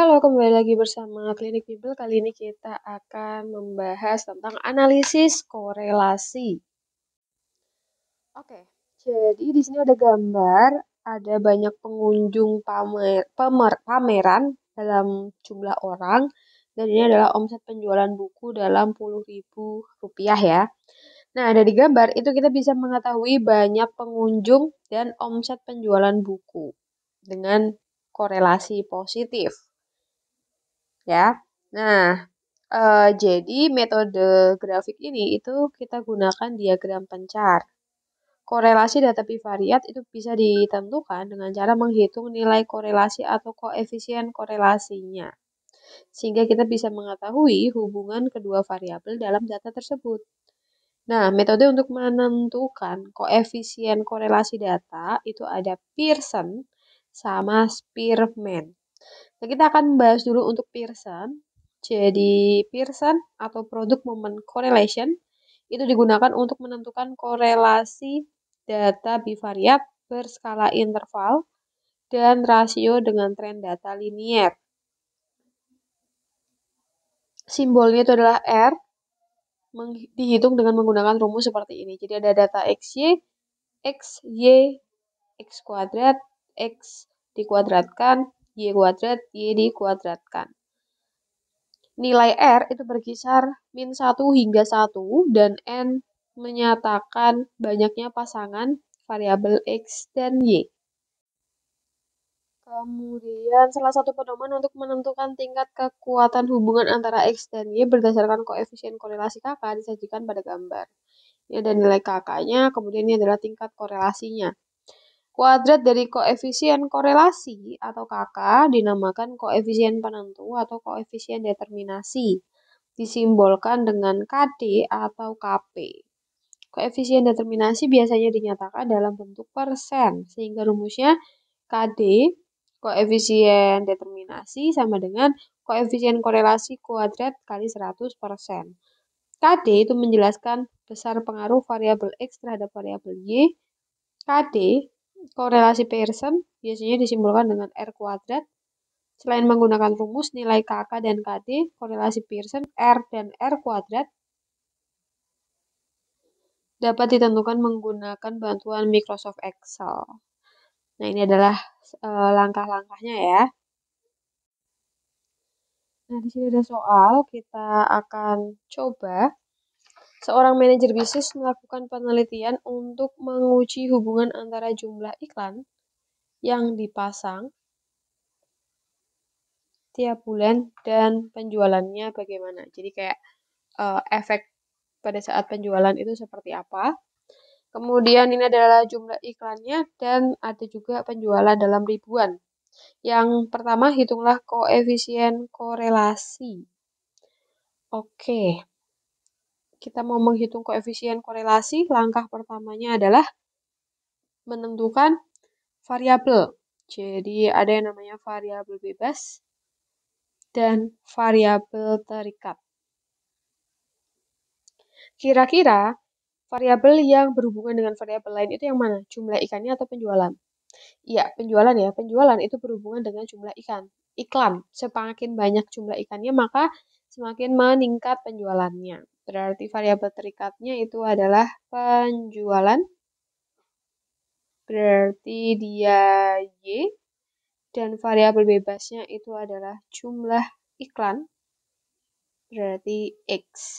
Halo, kembali lagi bersama Klinik Bibel. Kali ini kita akan membahas tentang analisis korelasi. Oke, jadi di sini ada gambar, ada banyak pengunjung pamer, pamer pameran dalam jumlah orang dan ini adalah omset penjualan buku dalam puluh ribu rupiah ya. Nah, dari gambar itu kita bisa mengetahui banyak pengunjung dan omset penjualan buku dengan korelasi positif ya. Nah, Uh, jadi metode grafik ini itu kita gunakan diagram pencar. Korelasi data bivariat itu bisa ditentukan dengan cara menghitung nilai korelasi atau koefisien korelasinya. Sehingga kita bisa mengetahui hubungan kedua variabel dalam data tersebut. Nah, metode untuk menentukan koefisien korelasi data itu ada Pearson sama Spearman. Nah, kita akan membahas dulu untuk Pearson. Jadi, Pearson atau produk moment correlation itu digunakan untuk menentukan korelasi data bivariat berskala interval dan rasio dengan tren data linier. Simbolnya itu adalah R, dihitung dengan menggunakan rumus seperti ini. Jadi ada data XY, XY, X kuadrat, X dikuadratkan, Y kuadrat, Y dikuadratkan. Nilai R itu berkisar min 1 hingga 1 dan N menyatakan banyaknya pasangan variabel X dan Y. Kemudian salah satu pedoman untuk menentukan tingkat kekuatan hubungan antara X dan Y berdasarkan koefisien korelasi KK disajikan pada gambar. Ini ada nilai KK-nya, kemudian ini adalah tingkat korelasinya. Kuadrat dari koefisien korelasi atau KK dinamakan koefisien penentu atau koefisien determinasi, disimbolkan dengan KD atau KP. Koefisien determinasi biasanya dinyatakan dalam bentuk persen, sehingga rumusnya KD koefisien determinasi sama dengan koefisien korelasi kuadrat kali 100%. KD itu menjelaskan besar pengaruh variabel X terhadap variabel Y. KD Korelasi Pearson biasanya disimpulkan dengan R kuadrat. Selain menggunakan rumus nilai KK dan KD, korelasi Pearson R dan R kuadrat dapat ditentukan menggunakan bantuan Microsoft Excel. Nah, ini adalah eh, langkah-langkahnya ya. Nah, di sini ada soal, kita akan coba seorang manajer bisnis melakukan penelitian untuk menguji hubungan antara jumlah iklan yang dipasang tiap bulan dan penjualannya bagaimana. Jadi kayak uh, efek pada saat penjualan itu seperti apa. Kemudian ini adalah jumlah iklannya dan ada juga penjualan dalam ribuan. Yang pertama hitunglah koefisien korelasi. Oke kita mau menghitung koefisien korelasi, langkah pertamanya adalah menentukan variabel. Jadi ada yang namanya variabel bebas dan variabel terikat. Kira-kira variabel yang berhubungan dengan variabel lain itu yang mana? Jumlah ikannya atau penjualan? Iya, penjualan ya. Penjualan itu berhubungan dengan jumlah ikan. Iklan, semakin banyak jumlah ikannya maka semakin meningkat penjualannya. Berarti variabel terikatnya itu adalah penjualan. Berarti dia Y dan variabel bebasnya itu adalah jumlah iklan. Berarti X.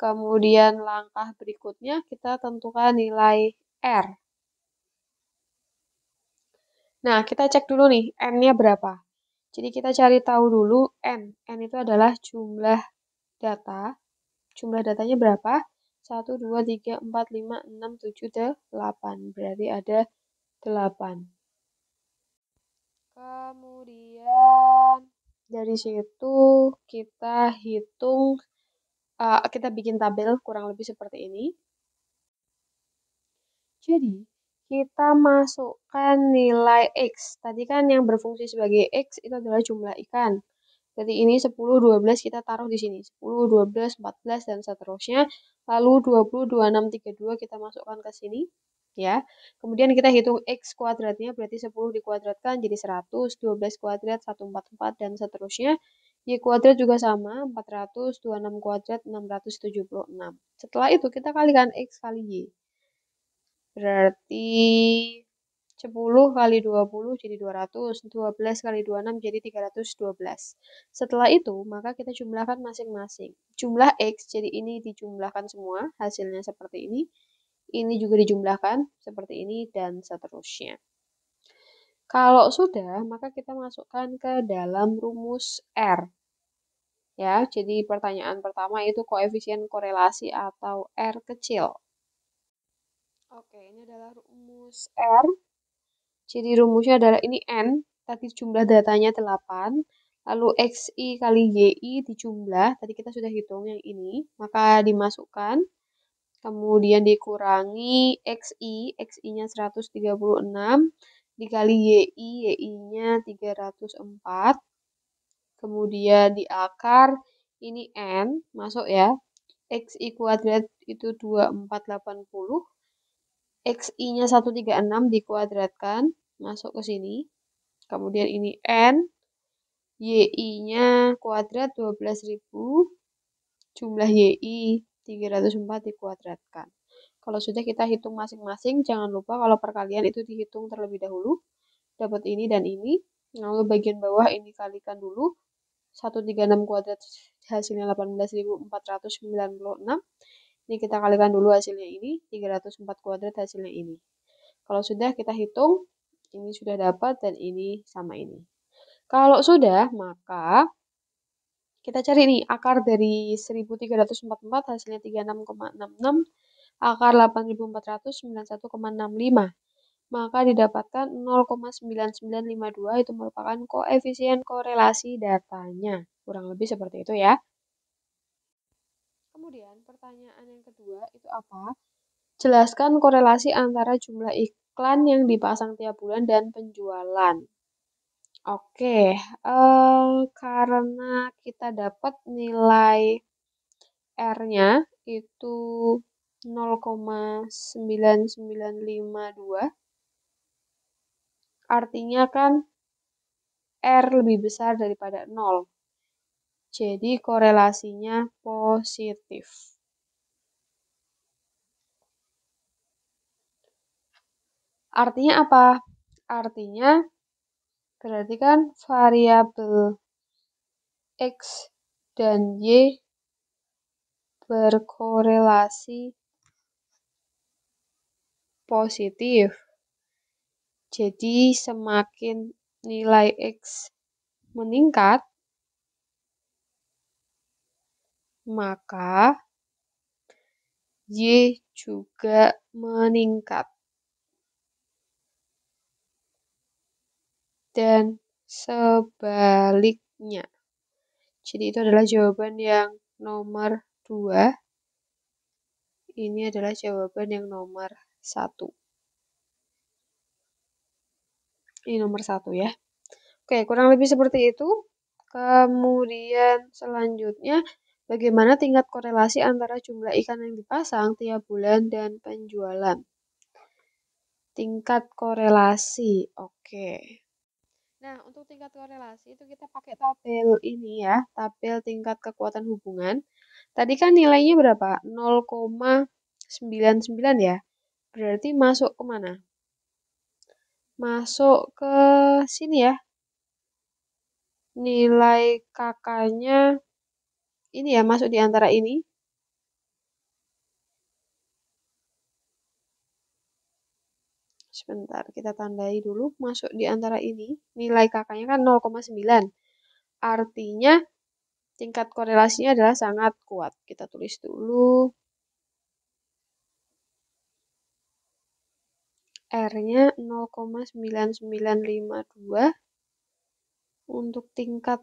Kemudian langkah berikutnya kita tentukan nilai R. Nah, kita cek dulu nih N-nya berapa. Jadi kita cari tahu dulu N. N itu adalah jumlah data jumlah datanya berapa? 1, 2, 3, 4, 5, 6, 7, 8. Berarti ada 8. Kemudian dari situ kita hitung, uh, kita bikin tabel kurang lebih seperti ini. Jadi, kita masukkan nilai X. Tadi kan yang berfungsi sebagai X itu adalah jumlah ikan. Berarti ini 10, 12 kita taruh di sini. 10, 12, 14, dan seterusnya. Lalu 20, 26, 32 kita masukkan ke sini. Ya. Kemudian kita hitung X kuadratnya, berarti 10 dikuadratkan jadi 100, 12 kuadrat, 144, dan seterusnya. Y kuadrat juga sama, 400, 26 kuadrat, 676. Setelah itu kita kalikan X kali Y. Berarti 10 kali 20 jadi 200, 12 kali 26 jadi 312. Setelah itu, maka kita jumlahkan masing-masing. Jumlah X, jadi ini dijumlahkan semua, hasilnya seperti ini. Ini juga dijumlahkan seperti ini, dan seterusnya. Kalau sudah, maka kita masukkan ke dalam rumus R. Ya, jadi pertanyaan pertama itu koefisien korelasi atau R kecil. Oke, ini adalah rumus R jadi rumusnya adalah ini N, tadi jumlah datanya 8, lalu XI kali YI dijumlah, tadi kita sudah hitung yang ini, maka dimasukkan, kemudian dikurangi XI, XI-nya 136, dikali YI, YI-nya 304, kemudian diakar, ini N, masuk ya, XI kuadrat itu 2480, XI-nya 136 dikuadratkan, masuk ke sini. Kemudian ini N, YI-nya kuadrat 12.000, jumlah YI 304 dikuadratkan. Kalau sudah kita hitung masing-masing, jangan lupa kalau perkalian itu dihitung terlebih dahulu. Dapat ini dan ini, lalu bagian bawah ini kalikan dulu. 136 kuadrat hasilnya 18.496 ini kita kalikan dulu hasilnya ini, 304 kuadrat hasilnya ini. Kalau sudah kita hitung, ini sudah dapat dan ini sama ini. Kalau sudah, maka kita cari nih akar dari 1344 hasilnya 36,66, akar 8491,65 Maka didapatkan 0,9952 itu merupakan koefisien korelasi datanya. Kurang lebih seperti itu ya. Kemudian pertanyaan yang kedua itu apa? Jelaskan korelasi antara jumlah iklan yang dipasang tiap bulan dan penjualan. Oke, uh, karena kita dapat nilai R-nya itu 0,9952. Artinya kan R lebih besar daripada 0. Jadi korelasinya positif. Artinya apa? Artinya berarti kan variabel X dan Y berkorelasi positif. Jadi semakin nilai X meningkat, maka Y juga meningkat. Dan sebaliknya. Jadi itu adalah jawaban yang nomor 2. Ini adalah jawaban yang nomor 1. Ini nomor 1 ya. Oke, kurang lebih seperti itu. Kemudian selanjutnya Bagaimana tingkat korelasi antara jumlah ikan yang dipasang tiap bulan dan penjualan? Tingkat korelasi, oke. Nah, untuk tingkat korelasi itu kita pakai tabel ini ya, tabel tingkat kekuatan hubungan. Tadi kan nilainya berapa? 0,99 ya. Berarti masuk ke mana? Masuk ke sini ya. Nilai kakaknya ini ya masuk di antara ini sebentar kita tandai dulu masuk di antara ini nilai kakaknya kan 0,9 artinya tingkat korelasinya adalah sangat kuat kita tulis dulu R-nya 0,9952 untuk tingkat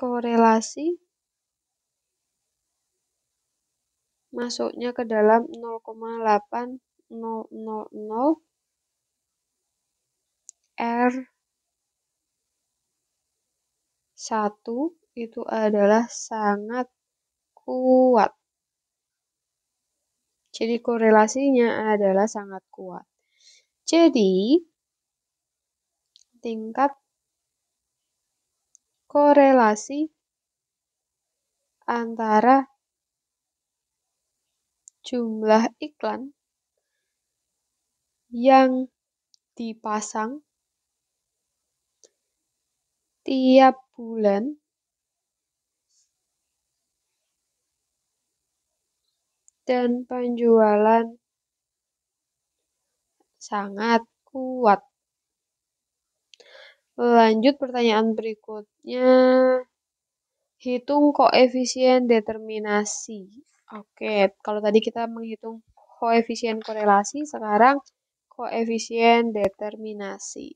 korelasi masuknya ke dalam 0,8000 R1 itu adalah sangat kuat. Jadi korelasinya adalah sangat kuat. Jadi tingkat korelasi antara jumlah iklan yang dipasang tiap bulan dan penjualan sangat kuat. Lanjut pertanyaan berikutnya. Hitung koefisien determinasi. Oke, kalau tadi kita menghitung koefisien korelasi, sekarang koefisien determinasi.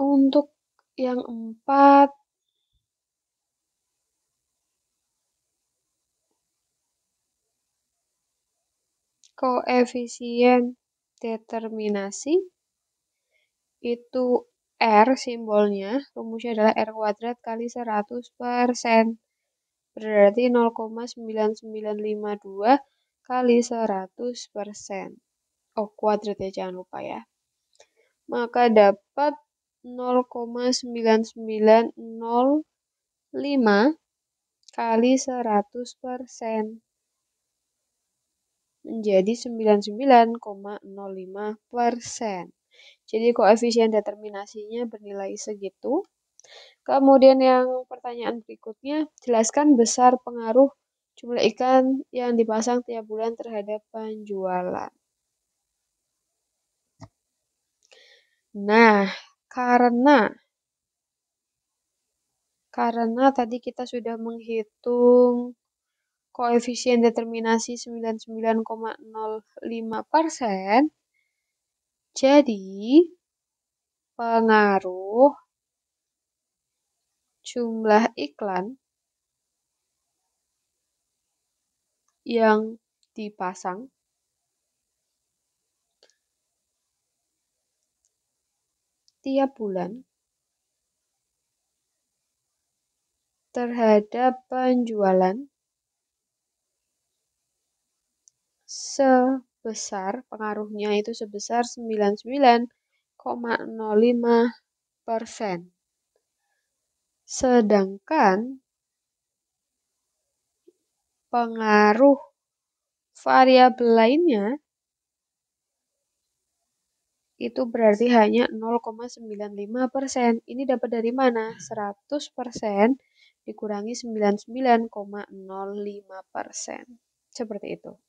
Untuk yang empat, koefisien determinasi itu R simbolnya, rumusnya adalah R kuadrat kali 100 persen. Berarti 0,9952 kali 100 persen. Oh, kuadrat ya, jangan lupa ya. Maka dapat 0,9905 kali 100 persen menjadi 99,05 persen. Jadi koefisien determinasinya bernilai segitu. Kemudian yang pertanyaan berikutnya, jelaskan besar pengaruh jumlah ikan yang dipasang tiap bulan terhadap penjualan. Nah, karena karena tadi kita sudah menghitung koefisien determinasi 99,05 persen, jadi, pengaruh jumlah iklan yang dipasang tiap bulan terhadap penjualan besar pengaruhnya itu sebesar 99,05 persen. Sedangkan pengaruh variabel lainnya itu berarti hanya 0,95 persen. Ini dapat dari mana? 100 persen dikurangi 99,05 persen. Seperti itu.